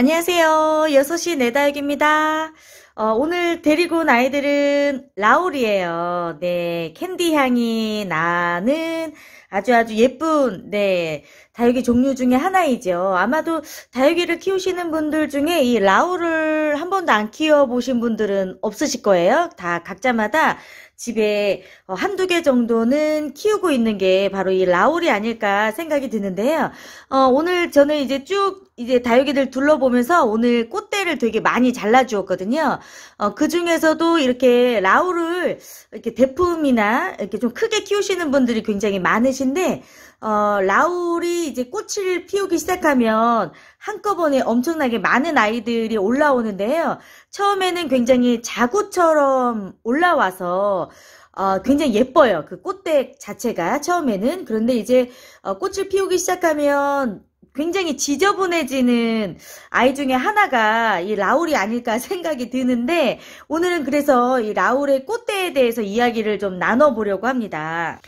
안녕하세요. 6시 내다육입니다. 어, 오늘 데리고 온 아이들은 라울이에요. 네, 캔디 향이 나는 아주 아주 예쁜 네 다육이 종류 중에 하나이죠. 아마도 다육이를 키우시는 분들 중에 이 라울을 한 번도 안 키워보신 분들은 없으실 거예요. 다 각자마다 집에 어, 한두 개 정도는 키우고 있는 게 바로 이 라울이 아닐까 생각이 드는데요. 어, 오늘 저는 이제 쭉 이제 다육이들 둘러보면서 오늘 꽃대를 되게 많이 잘라주었거든요. 어, 그 중에서도 이렇게 라울을 이렇게 대품이나 이렇게 좀 크게 키우시는 분들이 굉장히 많으신데, 어, 라울이 이제 꽃을 피우기 시작하면 한꺼번에 엄청나게 많은 아이들이 올라오는데요. 처음에는 굉장히 자구처럼 올라와서 어, 굉장히 예뻐요. 그 꽃대 자체가 처음에는. 그런데 이제 어, 꽃을 피우기 시작하면 굉장히 지저분해지는 아이 중에 하나가 이 라울이 아닐까 생각이 드는데 오늘은 그래서 이 라울의 꽃대에 대해서 이야기를 좀 나눠보려고 합니다.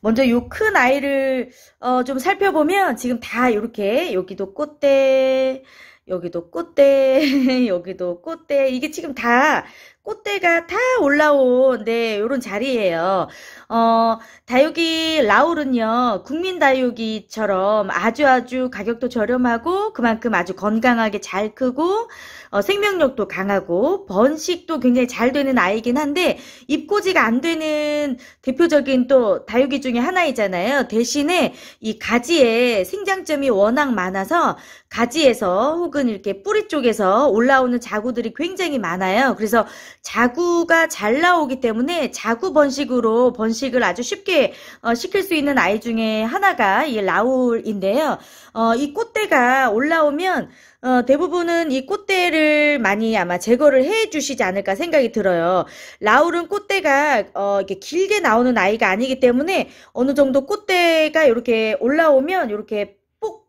먼저 요 큰 아이를 어, 좀 살펴보면 지금 다 이렇게 여기도 꽃대 여기도 꽃대, 여기도 꽃대. 이게 지금 다 꽃대가 다 올라온 네, 요런 자리예요. 어, 다육이 라울은요. 국민 다육이처럼 아주 아주 가격도 저렴하고 그만큼 아주 건강하게 잘 크고 어, 생명력도 강하고 번식도 굉장히 잘 되는 아이긴 한데 입고지가안 되는 대표적인 또 다육이 중에 하나이잖아요. 대신에 이 가지에 생장점이 워낙 많아서 가지에서 혹은 혹은 이렇게 뿌리 쪽에서 올라오는 자구들이 굉장히 많아요. 그래서 자구가 잘 나오기 때문에 자구 번식으로 번식을 아주 쉽게 어, 시킬 수 있는 아이 중에 하나가 이 라울인데요. 어, 이 꽃대가 올라오면 어, 대부분은 이 꽃대를 많이 아마 제거를 해 주시지 않을까 생각이 들어요. 라울은 꽃대가 어, 이렇게 길게 나오는 아이가 아니기 때문에 어느 정도 꽃대가 이렇게 올라오면 이렇게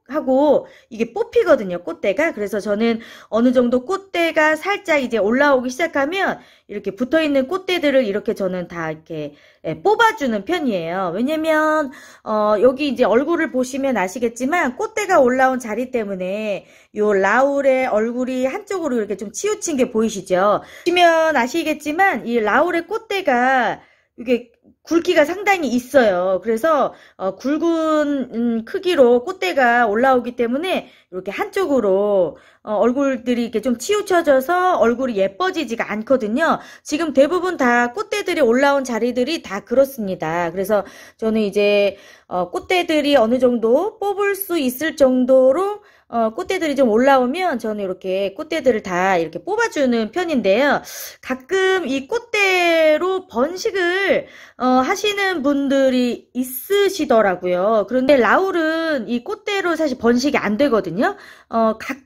하고 이게 뽑히거든요 꽃대가 그래서 저는 어느 정도 꽃대가 살짝 이제 올라오기 시작하면 이렇게 붙어 있는 꽃대들을 이렇게 저는 다 이렇게 예, 뽑아주는 편이에요 왜냐면 어 여기 이제 얼굴을 보시면 아시겠지만 꽃대가 올라온 자리 때문에 요 라울의 얼굴이 한쪽으로 이렇게 좀 치우친 게 보이시죠 보시면 아시겠지만 이 라울의 꽃대가 이게 굵기가 상당히 있어요. 그래서 어, 굵은 음, 크기로 꽃대가 올라오기 때문에 이렇게 한쪽으로 어, 얼굴들이 이렇게 좀 치우쳐져서 얼굴이 예뻐지지가 않거든요. 지금 대부분 다 꽃대들이 올라온 자리들이 다 그렇습니다. 그래서 저는 이제 어, 꽃대들이 어느 정도 뽑을 수 있을 정도로 어, 꽃대들이 좀 올라오면 저는 이렇게 꽃대들을 다 이렇게 뽑아주는 편인데요. 가끔 이 꽃대로 번식을 어, 하시는 분들이 있으시더라고요. 그런데 라울은 이 꽃대로 사실 번식이 안 되거든요. 어, 각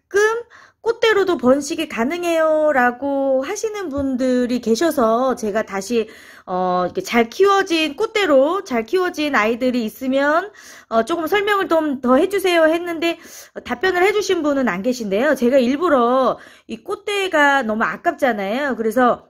꽃대로도 번식이 가능해요 라고 하시는 분들이 계셔서 제가 다시 어, 이렇게 잘 키워진 꽃대로 잘 키워진 아이들이 있으면 어, 조금 설명을 좀 더 해주세요 했는데 답변을 해주신 분은 안 계신데요 제가 일부러 이 꽃대가 너무 아깝잖아요 그래서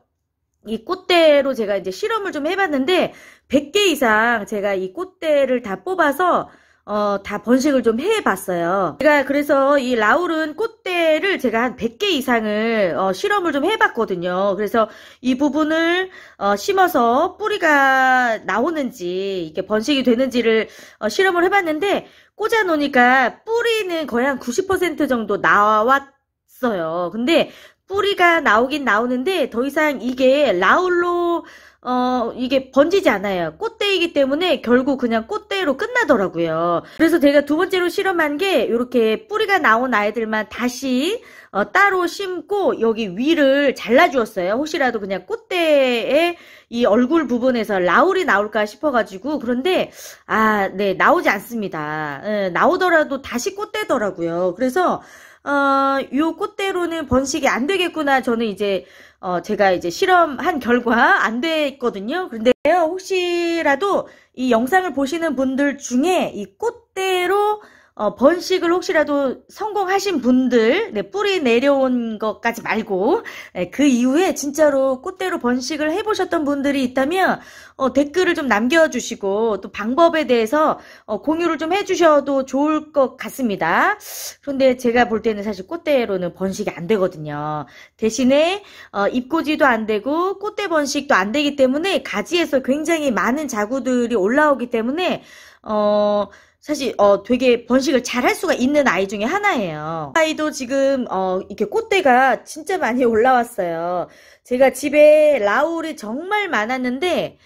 이 꽃대로 제가 이제 실험을 좀 해봤는데 100개 이상 제가 이 꽃대를 다 뽑아서 어, 다 번식을 좀 해봤어요. 제가 그래서 이 라울은 꽃대를 제가 한 100개 이상을 어, 실험을 좀 해봤거든요. 그래서 이 부분을 어, 심어서 뿌리가 나오는지 이게 번식이 되는지를 어, 실험을 해봤는데 꽂아놓으니까 뿌리는 거의 한 90% 정도 나왔어요. 근데 뿌리가 나오긴 나오는데 더 이상 이게 라울로 어, 이게 번지지 않아요. 꽃대이기 때문에 결국 그냥 꽃 실패로 끝나더라고요. 그래서 제가 두 번째로 실험한 게 이렇게 뿌리가 나온 아이들만 다시 어, 따로 심고 여기 위를 잘라주었어요. 혹시라도 그냥 꽃대에 이 얼굴 부분에서 라울이 나올까 싶어가지고 그런데 아, 네 나오지 않습니다. 네, 나오더라도 다시 꽃대더라고요. 그래서 어, 요 꽃대로는 번식이 안 되겠구나. 저는 이제 어, 제가 이제 실험한 결과 안 됐거든요. 그런데요, 혹시라도 이 영상을 보시는 분들 중에 이 꽃대로 어, 번식을 혹시라도 성공하신 분들, 네, 뿌리 내려온 것까지 말고, 네, 그 이후에 진짜로 꽃대로 번식을 해보셨던 분들이 있다면, 어, 댓글을 좀 남겨주시고, 또 방법에 대해서 어, 공유를 좀 해주셔도 좋을 것 같습니다. 그런데 제가 볼 때는 사실 꽃대로는 번식이 안 되거든요. 대신에, 어, 입꽂지도안 되고, 꽃대 번식도 안 되기 때문에, 가지에서 굉장히 많은 자구들이 올라오기 때문에, 어, 사실 어 되게 번식을 잘 할 수가 있는 아이 중에 하나예요. 아이도 지금 어 이렇게 꽃대가 진짜 많이 올라왔어요. 제가 집에 라울이 정말 많았는데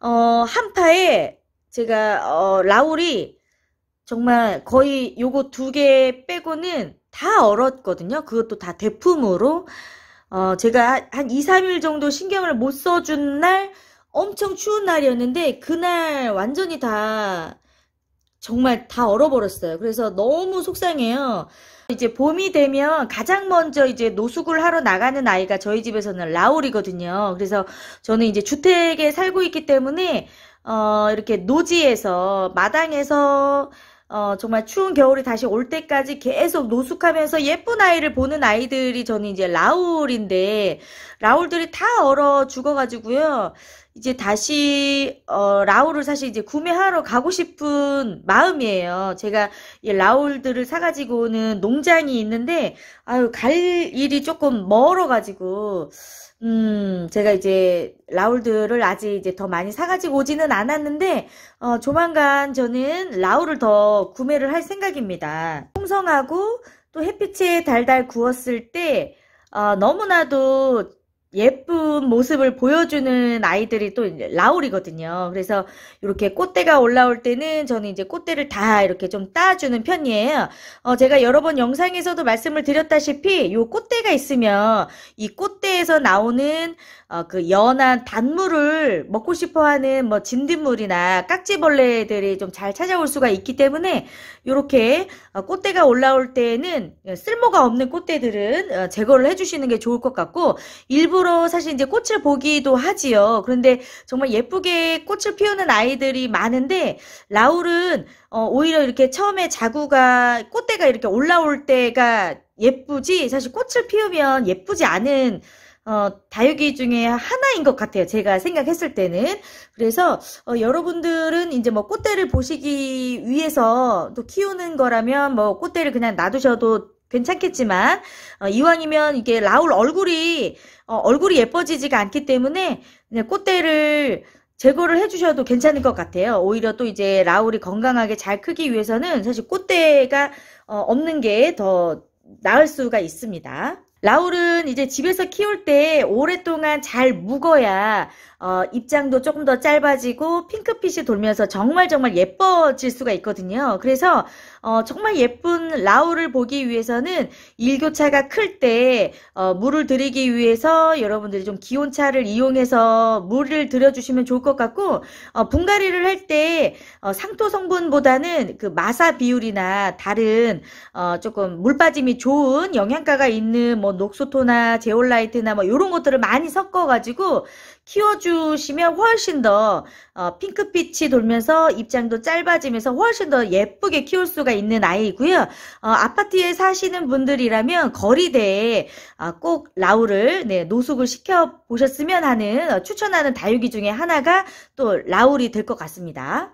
어한 파에 제가 어 라울이 정말 거의 요거 두 개 빼고는 다 얼었거든요. 그것도 다 대품으로 어 제가 한 2, 3일 정도 신경을 못 써준 날 엄청 추운 날이었는데 그날 완전히 다 정말 다 얼어버렸어요. 그래서 너무 속상해요. 이제 봄이 되면 가장 먼저 이제 노숙을 하러 나가는 아이가 저희 집에서는 라울이거든요. 그래서 저는 이제 주택에 살고 있기 때문에 어 이렇게 노지에서 마당에서 어, 정말 추운 겨울이 다시 올 때까지 계속 노숙하면서 예쁜 아이를 보는 아이들이 저는 이제 라울인데, 라울들이 다 얼어 죽어가지고요. 이제 다시 어, 라울을 사실 이제 구매하러 가고 싶은 마음이에요. 제가 라울들을 사가지고 오는 농장이 있는데 아유 갈 일이 조금 멀어가지고 음 제가 이제 라울들을 아직 이제 더 많이 사가지고 오지는 않았는데 어, 조만간 저는 라울을 더 구매를 할 생각입니다. 풍성하고 또 햇빛에 달달 구웠을 때 어, 너무나도 예쁜 모습을 보여주는 아이들이 또 라울이거든요. 그래서 이렇게 꽃대가 올라올 때는 저는 이제 꽃대를 다 이렇게 좀 따주는 편이에요. 어, 제가 여러 번 영상에서도 말씀을 드렸다시피 이 꽃대가 있으면 이 꽃대에서 나오는 어, 그 연한 단물을 먹고 싶어하는 뭐 진딧물이나 깍지벌레들이 좀 잘 찾아올 수가 있기 때문에 이렇게 어, 꽃대가 올라올 때에는 예, 쓸모가 없는 꽃대들은 어, 제거를 해주시는 게 좋을 것 같고 일부러 사실 이제 꽃을 보기도 하지요. 그런데 정말 예쁘게 꽃을 피우는 아이들이 많은데 라울은 어, 오히려 이렇게 처음에 자구가 꽃대가 이렇게 올라올 때가 예쁘지 사실 꽃을 피우면 예쁘지 않은 어, 다육이 중에 하나인 것 같아요. 제가 생각했을 때는. 그래서 어, 여러분들은 이제 뭐 꽃대를 보시기 위해서 또 키우는 거라면 뭐 꽃대를 그냥 놔두셔도 괜찮겠지만 어, 이왕이면 이게 라울 얼굴이 어, 얼굴이 예뻐지지가 않기 때문에 꽃대를 제거를 해주셔도 괜찮을 것 같아요. 오히려 또 이제 라울이 건강하게 잘 크기 위해서는 사실 꽃대가 어, 없는 게 더 나을 수가 있습니다. 라울은 이제 집에서 키울 때 오랫동안 잘 묵어야 어, 입장도 조금 더 짧아지고 핑크빛이 돌면서 정말 정말 예뻐질 수가 있거든요. 그래서 어, 정말 예쁜 라우를 보기 위해서는 일교차가 클때 어, 물을 들이기 위해서 여러분들이 좀 기온차를 이용해서 물을 들여주시면 좋을 것 같고 어, 분갈이를 할때 어, 상토 성분보다는 그 마사 비율이나 다른 어, 조금 물 빠짐이 좋은 영양가가 있는 뭐 녹소토나 제올라이트나 뭐 이런 것들을 많이 섞어가지고 키워주 해주시면 훨씬 더 어, 핑크빛이 돌면서 입장도 짧아지면서 훨씬 더 예쁘게 키울 수가 있는 아이고요. 이 어, 아파트에 사시는 분들이라면 거리대에 어, 꼭 라울을 네, 노숙을 시켜 보셨으면 하는 어, 추천하는 다육이 중에 하나가 또 라울이 될 것 같습니다.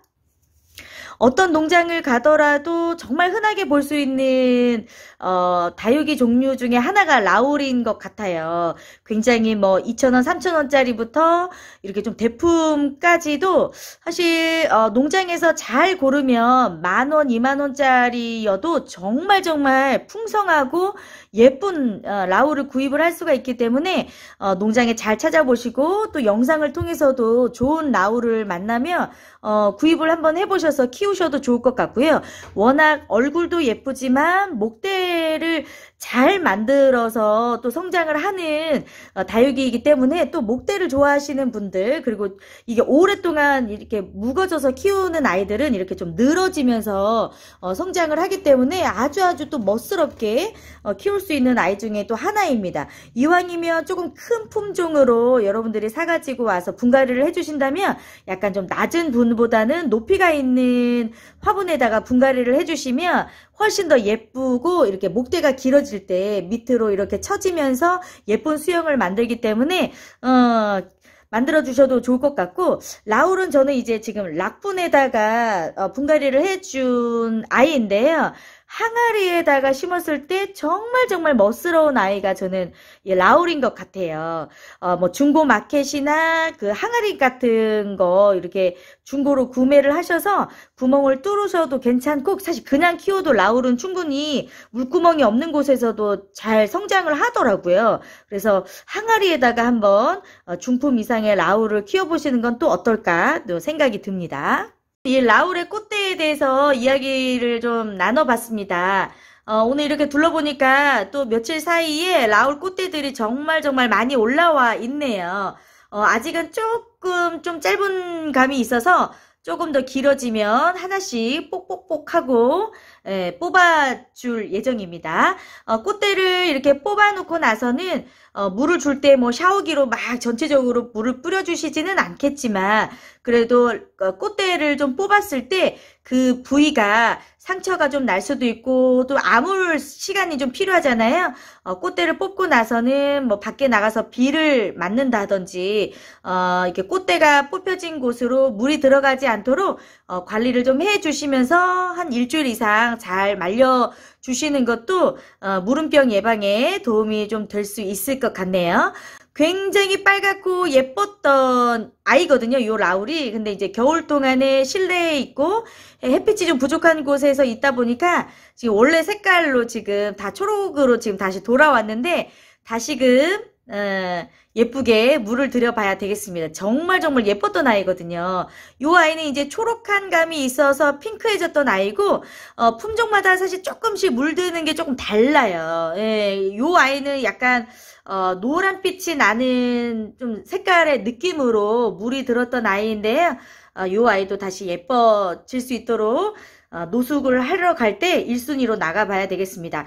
어떤 농장을 가더라도 정말 흔하게 볼 수 있는 어, 다육이 종류 중에 하나가 라울인 것 같아요. 굉장히 뭐2천원3천원짜리부터 이렇게 좀 대품까지도 사실 어, 농장에서 잘 고르면 만원, 2만원짜리여도 정말 정말 풍성하고 예쁜 어, 라우를 구입을 할 수가 있기 때문에 어, 농장에 잘 찾아보시고 또 영상을 통해서도 좋은 라우를 만나면 어, 구입을 한번 해보셔서 키우셔도 좋을 것 같고요. 워낙 얼굴도 예쁘지만 목대를 잘 만들어서 또 성장을 하는 다육이이기 때문에 또 목대를 좋아하시는 분들 그리고 이게 오랫동안 이렇게 묵어져서 키우는 아이들은 이렇게 좀 늘어지면서 성장을 하기 때문에 아주 아주 또 멋스럽게 키울 수 있는 아이 중에 또 하나입니다. 이왕이면 조금 큰 품종으로 여러분들이 사가지고 와서 분갈이를 해주신다면 약간 좀 낮은 분보다는 높이가 있는 화분에다가 분갈이를 해주시면 훨씬 더 예쁘고 이렇게 목대가 길어질 때 밑으로 이렇게 처지면서 예쁜 수영을 만들기 때문에 어, 만들어 주셔도 좋을 것 같고 라울은 저는 이제 지금 락분에다가 어, 분갈이를 해준 아이인데요. 항아리에다가 심었을 때 정말 정말 멋스러운 아이가 저는 라울인 것 같아요. 어, 뭐 중고 마켓이나 그 항아리 같은 거 이렇게 중고로 구매를 하셔서 구멍을 뚫으셔도 괜찮고 사실 그냥 키워도 라울은 충분히 물구멍이 없는 곳에서도 잘 성장을 하더라고요. 그래서 항아리에다가 한번 어, 중품 이상의 라울을 키워보시는 건 또 어떨까 또 생각이 듭니다. 이 라울의 꽃대에 대해서 이야기를 좀 나눠봤습니다. 어, 오늘 이렇게 둘러보니까 또 며칠 사이에 라울 꽃대들이 정말 정말 많이 올라와 있네요. 어, 아직은 조금 좀 짧은 감이 있어서 조금 더 길어지면 하나씩 뽁뽁뽁하고 예, 뽑아줄 예정입니다. 어, 꽃대를 이렇게 뽑아놓고 나서는 어, 물을 줄 때 뭐 샤워기로 막 전체적으로 물을 뿌려주시지는 않겠지만 그래도 그 꽃대를 좀 뽑았을 때그 부위가 상처가 좀 날 수도 있고 또 아물 시간이 좀 필요하잖아요. 어, 꽃대를 뽑고 나서는 뭐 밖에 나가서 비를 맞는다든지 어, 이렇게 꽃대가 뽑혀진 곳으로 물이 들어가지 않도록 어, 관리를 좀 해주시면서 한 일주일 이상 잘 말려 주시는 것도 어, 물음병 예방에 도움이 좀 될 수 있을 것 같네요. 굉장히 빨갛고 예뻤던 아이거든요. 이 라울이. 근데 이제 겨울 동안에 실내에 있고 햇빛이 좀 부족한 곳에서 있다 보니까 지금 원래 색깔로 지금 다 초록으로 지금 다시 돌아왔는데 다시금 어, 예쁘게 물을 들여봐야 되겠습니다. 정말 정말 예뻤던 아이거든요. 이 아이는 이제 초록한 감이 있어서 핑크해졌던 아이고 어, 품종마다 사실 조금씩 물드는 게 조금 달라요. 예, 이 아이는 약간 어, 노란 빛이 나는 좀 색깔의 느낌으로 물이 들었던 아이인데요. 어, 이 아이도 다시 예뻐질 수 있도록 어, 노숙을 하러 갈 때 1순위로 나가봐야 되겠습니다.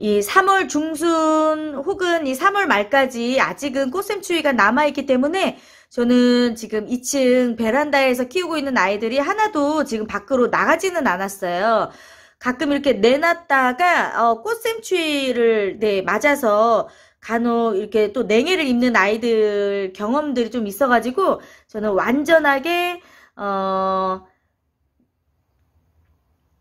이 3월 중순 혹은 이 3월 말까지 아직은 꽃샘추위가 남아있기 때문에 저는 지금 2층 베란다에서 키우고 있는 아이들이 하나도 지금 밖으로 나가지는 않았어요. 가끔 이렇게 내놨다가 어, 꽃샘추위를 네, 맞아서 간혹 이렇게 또 냉해를 입는 아이들 경험들이 좀 있어가지고 저는 완전하게 어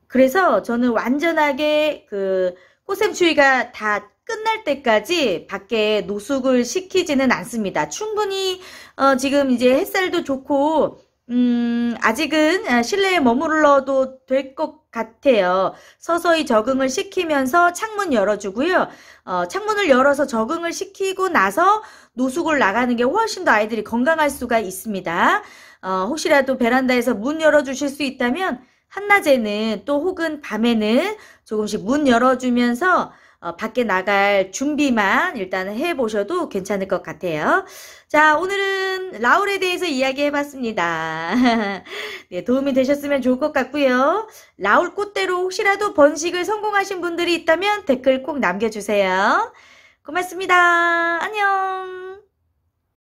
그래서 저는 완전하게 그 꽃샘추위가 다 끝날 때까지 밖에 노숙을 시키지는 않습니다. 충분히 어 지금 이제 햇살도 좋고 음, 아직은 아, 실내에 머물러도 될 것 같아요. 서서히 적응을 시키면서 창문 열어주고요. 어, 창문을 열어서 적응을 시키고 나서 노숙을 나가는 게 훨씬 더 아이들이 건강할 수가 있습니다. 어, 혹시라도 베란다에서 문 열어주실 수 있다면 한낮에는 또 혹은 밤에는 조금씩 문 열어주면서 어, 밖에 나갈 준비만 일단 해보셔도 괜찮을 것 같아요. 자, 오늘은 라울에 대해서 이야기해봤습니다. 네, 도움이 되셨으면 좋을 것 같고요. 라울 꽃대로 혹시라도 번식을 성공하신 분들이 있다면 댓글 꼭 남겨주세요. 고맙습니다. 안녕.